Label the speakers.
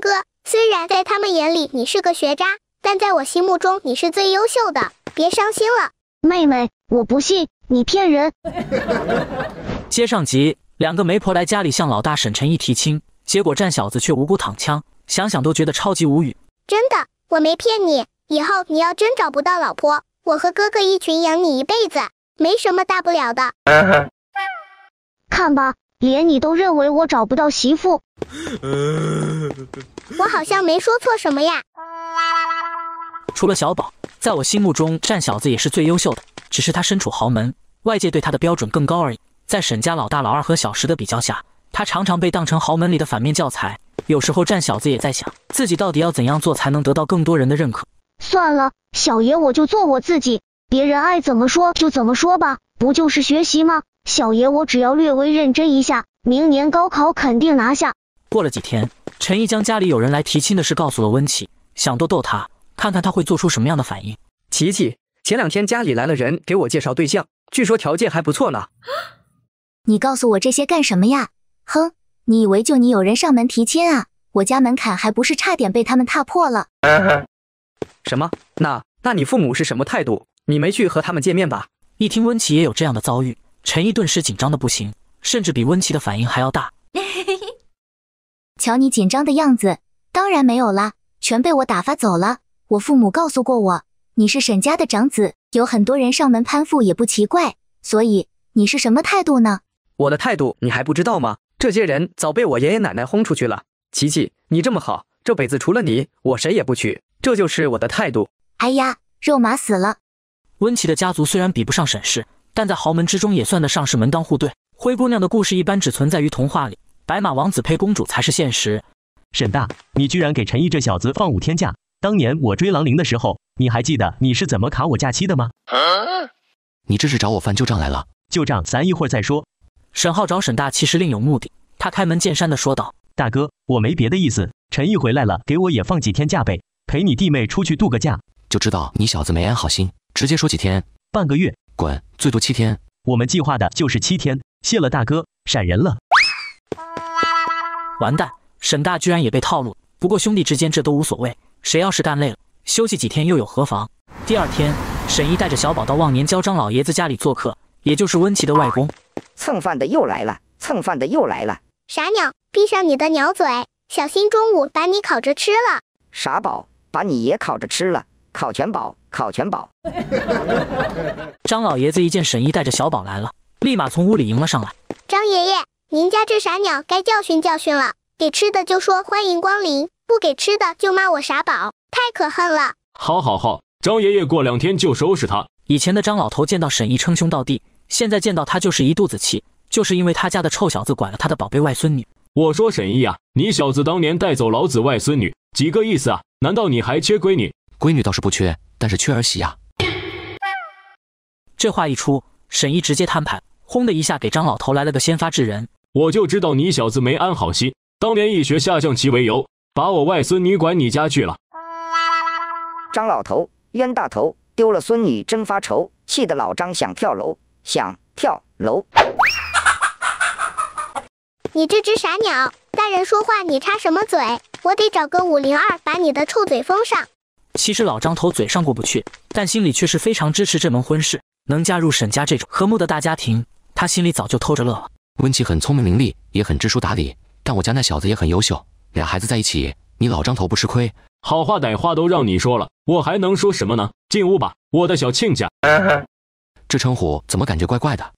Speaker 1: 哥，虽然在他们眼里你是个学渣，但在我心目中你是最优秀的。别伤心了，妹妹，我不信你骗人。
Speaker 2: 接上集，两个媒婆来家里向老大沈晨一提亲，结果战小子却无辜躺枪，想想都觉得超级无语。
Speaker 1: 真的，我没骗你，以后你要真找不到老婆，我和哥哥一群养你一辈子，没什么大不了的。看吧，连你都认为我找不到媳妇。我好像没说错什么呀。
Speaker 2: 除了小宝，在我心目中战小子也是最优秀的。只是他身处豪门，外界对他的标准更高而已。在沈家老大、老二和小石的比较下，他常常被当成豪门里的反面教材。有时候战小子也在想，自己到底要怎样做才能得到更多人的认可？
Speaker 1: 算了，小爷我就做我自己，别人爱怎么说就怎么说吧。不就是学习吗？小爷我只要略微认真一下，明年高考肯定拿下。
Speaker 2: 过了几天，陈毅将家里有人来提亲的事告诉了温琪，想逗逗他，看看他会做出什么样的反应。琪琪，前两天家里来了人，给我介绍对象，据说条件还不错呢。
Speaker 1: 你告诉我这些干什么呀？哼，你以为就你有人上门提亲啊？我家门槛还不是差点被他们踏破了。
Speaker 2: 什么？那那你父母是什么态度？你没去和他们见面吧？一听温琪也有这样的遭遇，陈毅顿时紧张的不行，甚至比温琪的反应还要大。
Speaker 1: 瞧你紧张的样子，当然没有了，全被我打发走了。我父母告诉过我，你是沈家的长子，有很多人上门攀附也不奇怪。所以你是什么态度
Speaker 2: 呢？我的态度你还不知道吗？这些人早被我爷爷奶奶轰出去了。琪琪，你这么好，这辈子除了你，我谁也不娶，这就是我的态度。哎呀，肉麻死了。温琪的家族虽然比不上沈氏，但在豪门之中也算得上是门当户对。灰姑娘的故事一般只存在于童话里。白马王子配公主才是现实。沈大，你居然给陈毅这小子放五天假？当年我追狼灵的时候，你还记得你是怎么卡我假期的吗？你这是找我翻旧账来了？旧账咱一会儿再说。沈浩找沈大其实另有目的，他开门见山的说道：“大哥，我没别的意思，陈毅回来了，给我也放几天假呗，陪你弟妹出去度个假。”就知道你小子没安好心，直接说几天，半个月，滚，最多七天。我们计划的就是七天。谢了，大哥，闪人了。完蛋，沈大居然也被套路。不过兄弟之间这都无所谓，谁要是干累了，休息几天又有何妨？第二天，沈毅带着小宝到忘年交张老爷子家里做客，也就是温琪的外公。蹭饭的又
Speaker 1: 来了，蹭饭的又来了。傻鸟，闭上你的鸟嘴，小心中午把你烤着吃了。傻宝，把你也烤着吃了，烤全宝，烤全
Speaker 2: 宝。张老爷子一见沈毅带着小宝来了，立马从屋里迎了上来。
Speaker 1: 张爷爷。您家这傻鸟该教训教训了，给吃的就说欢迎光临，不给吃的就骂我傻宝，太可恨了！
Speaker 2: 好，好，好，张爷爷过两天就收拾他。以前的张老头见到沈毅称兄道弟，现在见到他就是一肚子气，就是因为他家的臭小子拐了他的宝贝外孙女。我说沈毅啊，你小子当年带走老子外孙女几个意思啊？难道你还缺闺女？闺女倒是不缺，但是缺儿媳呀。这话一出，沈毅直接摊牌，轰的一下给张老头来了个先发制人。我就知道你小子没安好心，当年以学下象棋为由，把我外孙女拐你家去了。张老头冤大头
Speaker 1: 丢了孙女真发愁，气得老张想跳楼，想跳楼。你这只傻鸟，大人说话你插什么嘴？我得找个五零二把你的臭嘴封上。
Speaker 2: 其实老张头嘴上过不去，但心里却是非常支持这门婚事。能嫁入沈家这种和睦的大家庭，他心里早就偷着乐了。温琪很聪明伶俐，也很知书达理，但我家那小子也很优秀，俩孩子在一起，你老张头不吃亏，好话歹话都让你说了，我还能说什么呢？进屋吧，我的小亲家，这称呼怎么感觉怪怪的？